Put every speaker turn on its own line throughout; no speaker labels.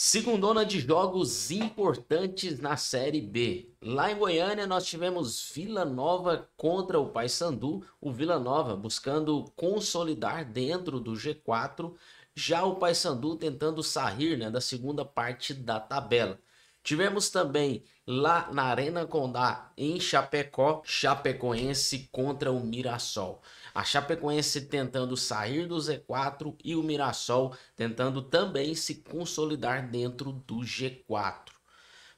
Segundona de jogos importantes na Série B. Lá em Goiânia, nós tivemos Vila Nova contra o Paysandu. O Vila Nova buscando consolidar dentro do G4, já o Paysandu tentando sair né, da segunda parte da tabela. Tivemos também lá na Arena Condá, em Chapecó, Chapecoense contra o Mirassol. A Chapecoense tentando sair do Z4 e o Mirassol tentando também se consolidar dentro do G4.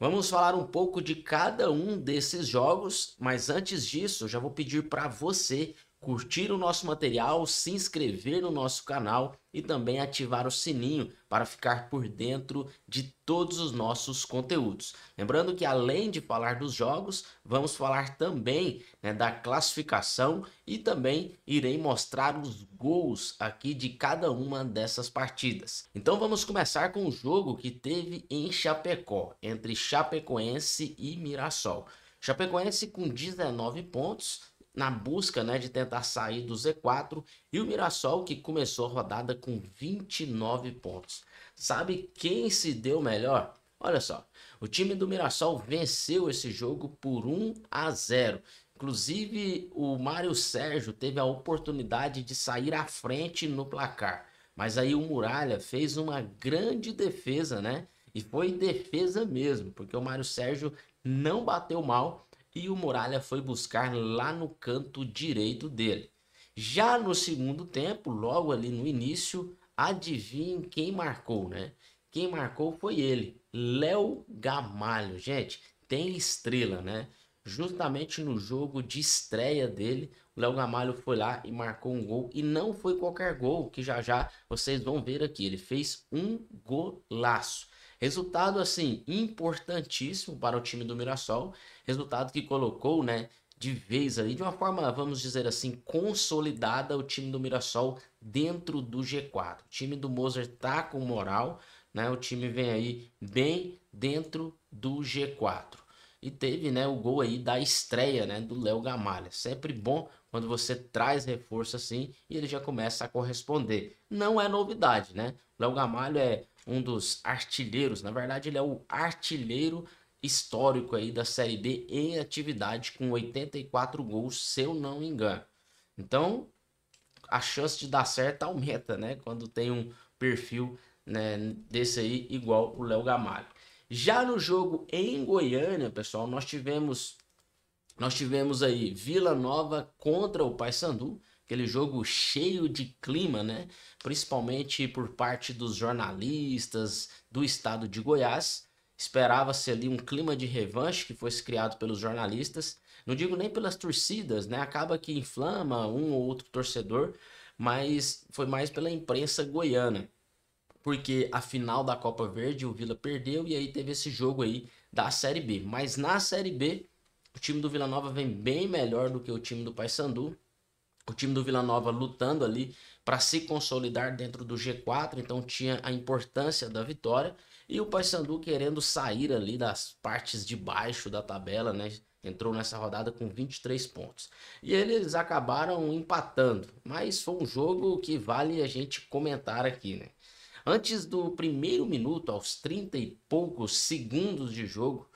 Vamos falar um pouco de cada um desses jogos, mas antes disso, já vou pedir para você curtir o nosso material, se inscrever no nosso canal e também ativar o sininho para ficar por dentro de todos os nossos conteúdos. Lembrando que além de falar dos jogos, vamos falar também né, da classificação e também irei mostrar os gols aqui de cada uma dessas partidas. Então vamos começar com o jogo que teve em Chapecó, entre Chapecoense e Mirassol. Chapecoense com 19 pontos, na busca né, de tentar sair do Z4 e o Mirassol que começou a rodada com 29 pontos. Sabe quem se deu melhor? Olha só, o time do Mirassol venceu esse jogo por 1 a 0. Inclusive, o Mário Sérgio teve a oportunidade de sair à frente no placar. Mas aí o Muralha fez uma grande defesa, né? E foi defesa mesmo, porque o Mário Sérgio não bateu mal e o Muralha foi buscar lá no canto direito dele. Já no segundo tempo, logo ali no início, adivinhe quem marcou, né? Quem marcou foi ele, Léo Gamalho. Gente, tem estrela, né? Justamente no jogo de estreia dele, o Léo Gamalho foi lá e marcou um gol. E não foi qualquer gol, que já já vocês vão ver aqui. Ele fez um golaço. Resultado assim importantíssimo para o time do Mirassol, resultado que colocou, né, de vez ali, de uma forma, vamos dizer assim, consolidada o time do Mirassol dentro do G4. O time do Moser tá com moral, né? O time vem aí bem dentro do G4. E teve, né, o gol aí da estreia, né, do Léo Gamalha. Sempre bom quando você traz reforço assim e ele já começa a corresponder. Não é novidade, né? Léo Gamalho é um dos artilheiros, na verdade ele é o artilheiro histórico aí da Série B em atividade com 84 gols, se eu não me engano. Então, a chance de dar certo aumenta, né? Quando tem um perfil né, desse aí igual o Léo Gamalho. Já no jogo em Goiânia, pessoal, nós tivemos nós tivemos aí Vila Nova contra o Paysandu aquele jogo cheio de clima, né? Principalmente por parte dos jornalistas do estado de Goiás. Esperava-se ali um clima de revanche que fosse criado pelos jornalistas. Não digo nem pelas torcidas, né? Acaba que inflama um ou outro torcedor, mas foi mais pela imprensa goiana. Porque a final da Copa Verde o Vila perdeu e aí teve esse jogo aí da Série B. Mas na Série B, o time do Vila Nova vem bem melhor do que o time do Paysandu o time do Vila Nova lutando ali para se consolidar dentro do G4, então tinha a importância da vitória. E o Paysandu querendo sair ali das partes de baixo da tabela, né? Entrou nessa rodada com 23 pontos. E eles acabaram empatando, mas foi um jogo que vale a gente comentar aqui, né? Antes do primeiro minuto, aos 30 e poucos segundos de jogo,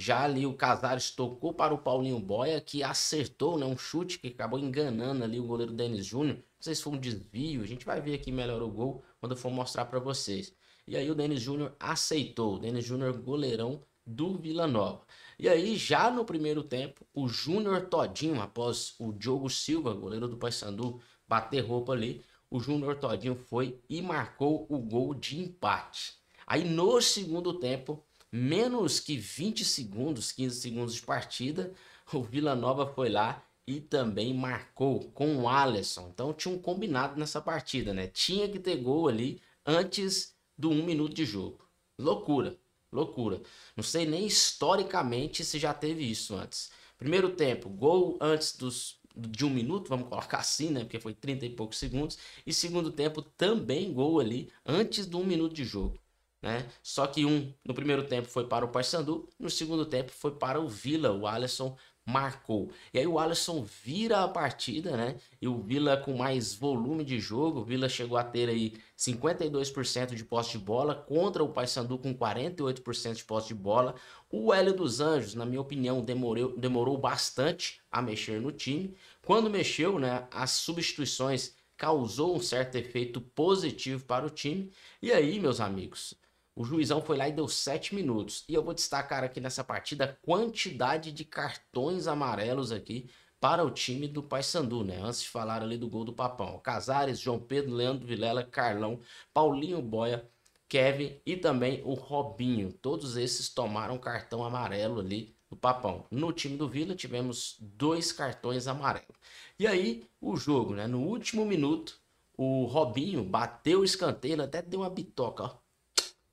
já ali o Casares tocou para o Paulinho Boia, que acertou né, um chute que acabou enganando ali o goleiro Denis Júnior. Não sei se foi um desvio, a gente vai ver aqui melhor o gol quando eu for mostrar para vocês. E aí o Denis Júnior aceitou, o Denis Júnior goleirão do Vila Nova. E aí já no primeiro tempo, o Júnior Todinho, após o Diogo Silva, goleiro do Paysandu, bater roupa ali, o Júnior Todinho foi e marcou o gol de empate. Aí no segundo tempo, menos que 20 segundos, 15 segundos de partida, o Vila Nova foi lá e também marcou com o Alisson. Então tinha um combinado nessa partida, né? Tinha que ter gol ali antes do um minuto de jogo. Loucura, loucura. Não sei nem historicamente se já teve isso antes. Primeiro tempo, gol antes dos, de um minuto, vamos colocar assim, né? Porque foi 30 e poucos segundos. E segundo tempo, também gol ali antes do um minuto de jogo. Né? Só que um no primeiro tempo foi para o Paysandu, no segundo tempo foi para o Vila, o Alisson marcou. E aí o Alisson vira a partida, né? E o Vila com mais volume de jogo, o Vila chegou a ter aí 52% de posse de bola contra o Paysandu com 48% de posse de bola. O Hélio dos Anjos, na minha opinião, demorou, demorou bastante a mexer no time. Quando mexeu, né, as substituições causou um certo efeito positivo para o time. E aí, meus amigos, o juizão foi lá e deu 7 minutos. E eu vou destacar aqui nessa partida a quantidade de cartões amarelos aqui para o time do Paysandu, né? Antes de falar ali do gol do Papão. Casares, João Pedro, Leandro Vilela, Carlão, Paulinho Boia, Kevin e também o Robinho. Todos esses tomaram cartão amarelo ali do Papão. No time do Vila tivemos dois cartões amarelos. E aí o jogo, né? No último minuto, o Robinho bateu o escanteio, até deu uma bitoca, ó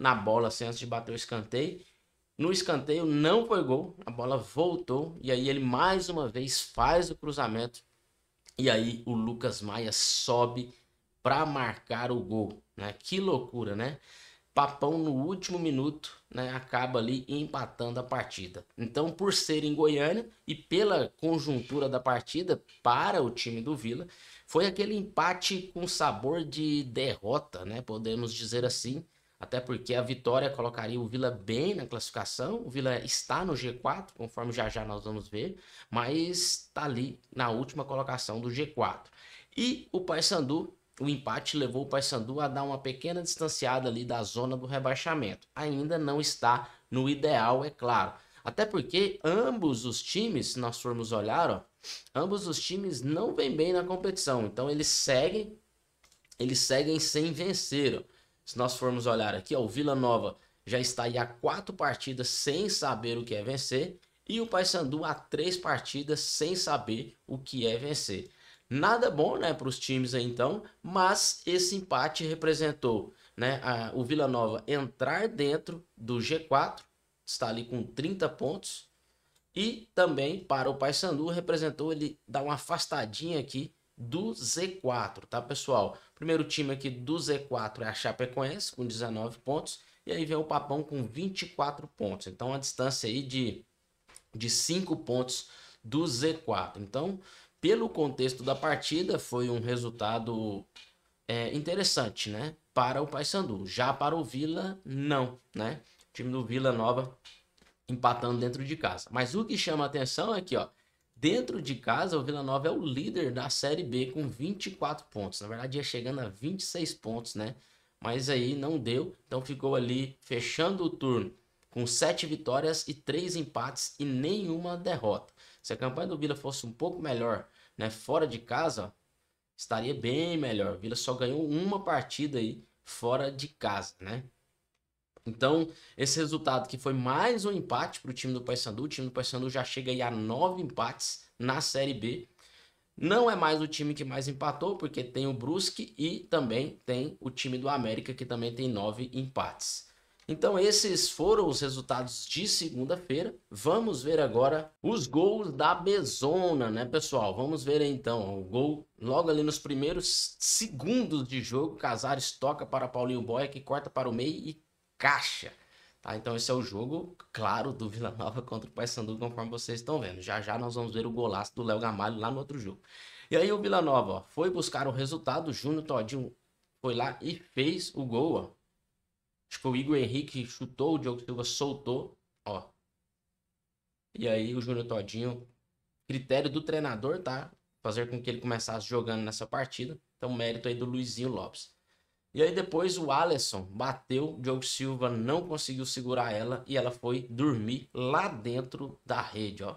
na bola assim, antes de bater o escanteio. No escanteio não foi gol, a bola voltou e aí ele mais uma vez faz o cruzamento e aí o Lucas Maia sobe para marcar o gol, né? Que loucura, né? Papão no último minuto, né, acaba ali empatando a partida. Então, por ser em Goiânia e pela conjuntura da partida para o time do Vila, foi aquele empate com sabor de derrota, né? Podemos dizer assim, até porque a vitória colocaria o Vila bem na classificação. O Vila está no G4, conforme já já nós vamos ver, mas está ali na última colocação do G4. E o Paysandu, o empate levou o Paysandu a dar uma pequena distanciada ali da zona do rebaixamento. Ainda não está no ideal, é claro. Até porque ambos os times, se nós formos olhar, ó, ambos os times não vêm bem na competição. Então eles seguem, eles seguem sem vencer. Ó. Se nós formos olhar aqui, ó, o Vila Nova já está aí há quatro partidas sem saber o que é vencer e o Paysandu há três partidas sem saber o que é vencer. Nada bom, né, para os times aí então, mas esse empate representou, né, a, o Vila Nova entrar dentro do G4, está ali com 30 pontos, e também para o Paysandu representou ele dar uma afastadinha aqui do Z4, tá, pessoal? Primeiro time aqui do Z4 é a Chapecoense, com 19 pontos. E aí vem o Papão com 24 pontos. Então, a distância aí de, de 5 pontos do Z4. Então, pelo contexto da partida, foi um resultado é, interessante, né? Para o Paysandu. Já para o Vila, não, né? O time do Vila Nova empatando dentro de casa. Mas o que chama atenção é que, ó, Dentro de casa, o Vila Nova é o líder da Série B com 24 pontos. Na verdade, ia chegando a 26 pontos, né? Mas aí não deu, então ficou ali fechando o turno com 7 vitórias e 3 empates e nenhuma derrota. Se a campanha do Vila fosse um pouco melhor, né, fora de casa, estaria bem melhor. O Vila só ganhou uma partida aí fora de casa, né? Então, esse resultado que foi mais um empate para o time do Paysandu, o time do Paysandu já chega aí a nove empates na Série B. Não é mais o time que mais empatou, porque tem o Brusque e também tem o time do América, que também tem nove empates. Então, esses foram os resultados de segunda-feira. Vamos ver agora os gols da Bezona, né, pessoal? Vamos ver então o gol logo ali nos primeiros segundos de jogo. Casares toca para Paulinho Boia, que corta para o meio e caixa. Tá? Então esse é o jogo, claro, do Vila Nova contra o Paysandu, conforme vocês estão vendo. Já já nós vamos ver o golaço do Léo Gamalho lá no outro jogo. E aí o Vila Nova foi buscar o resultado, o Júnior Todinho foi lá e fez o gol, ó. Acho que o Igor Henrique chutou, o Diogo Silva soltou, ó. E aí o Júnior Todinho, critério do treinador, tá? Fazer com que ele começasse jogando nessa partida. Então mérito aí do Luizinho Lopes. E aí depois o Alisson bateu, Diogo Silva não conseguiu segurar ela e ela foi dormir lá dentro da rede, ó.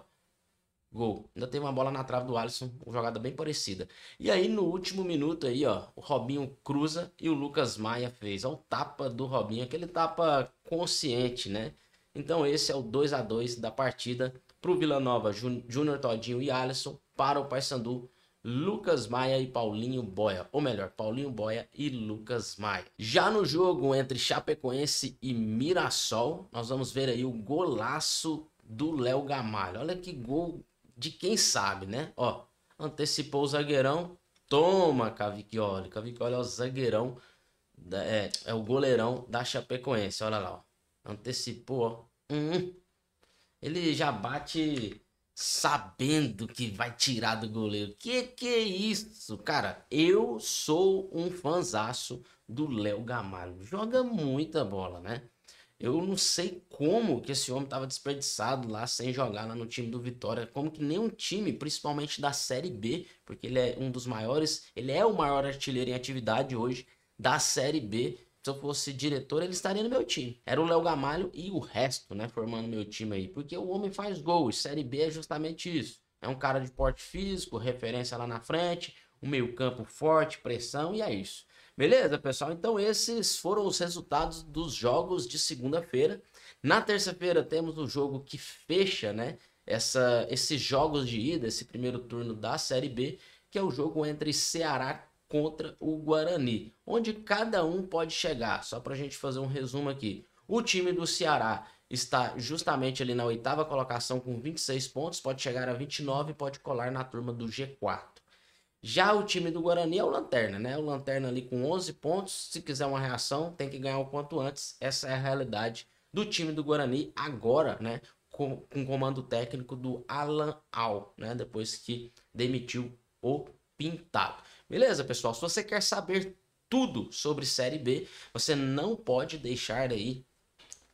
Gol. Ainda teve uma bola na trave do Alisson, uma jogada bem parecida. E aí no último minuto aí, ó, o Robinho cruza e o Lucas Maia fez. Ó, o tapa do Robinho, aquele tapa consciente, né? Então esse é o 2 a 2 da partida pro Vila Nova, Júnior Todinho e Alisson para o Paysandu Lucas Maia e Paulinho Boia. Ou melhor, Paulinho Boia e Lucas Maia. Já no jogo entre Chapecoense e Mirassol, nós vamos ver aí o golaço do Léo Gamalho. Olha que gol de quem sabe, né? Ó, antecipou o zagueirão. Toma, Cavicchioli. Cavicchioli é o zagueirão, da, é, é, o goleirão da Chapecoense. Olha lá, ó. Antecipou, ó. Hum, hum. ele já bate sabendo que vai tirar do goleiro. Que que é isso, cara? Eu sou um fanzaço do Léo Gamalho. Joga muita bola, né? Eu não sei como que esse homem estava desperdiçado lá sem jogar lá no time do Vitória, como que nenhum time, principalmente da Série B, porque ele é um dos maiores, ele é o maior artilheiro em atividade hoje da Série B, se eu fosse diretor, ele estaria no meu time. Era o Léo Gamalho e o resto, né, formando meu time aí. Porque o homem faz gols, Série B é justamente isso. É um cara de porte físico, referência lá na frente, um meio campo forte, pressão e é isso. Beleza, pessoal? Então esses foram os resultados dos jogos de segunda-feira. Na terça-feira temos o jogo que fecha, né, essa, esses jogos de ida, esse primeiro turno da Série B, que é o jogo entre Ceará contra o Guarani, onde cada um pode chegar. Só para a gente fazer um resumo aqui. O time do Ceará está justamente ali na oitava colocação com 26 pontos, pode chegar a 29 e pode colar na turma do G4. Já o time do Guarani é o Lanterna, né? O Lanterna ali com 11 pontos, se quiser uma reação, tem que ganhar o quanto antes. Essa é a realidade do time do Guarani agora, né? Com, com comando técnico do Alan Al, né? Depois que demitiu o Pintado. Beleza, pessoal? Se você quer saber tudo sobre Série B, você não pode deixar aí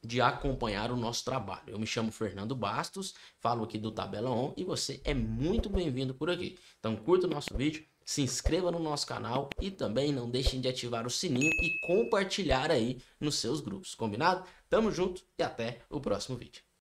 de acompanhar o nosso trabalho. Eu me chamo Fernando Bastos, falo aqui do Tabela On e você é muito bem-vindo por aqui. Então curta o nosso vídeo, se inscreva no nosso canal e também não deixem de ativar o sininho e compartilhar aí nos seus grupos, combinado? Tamo junto e até o próximo vídeo.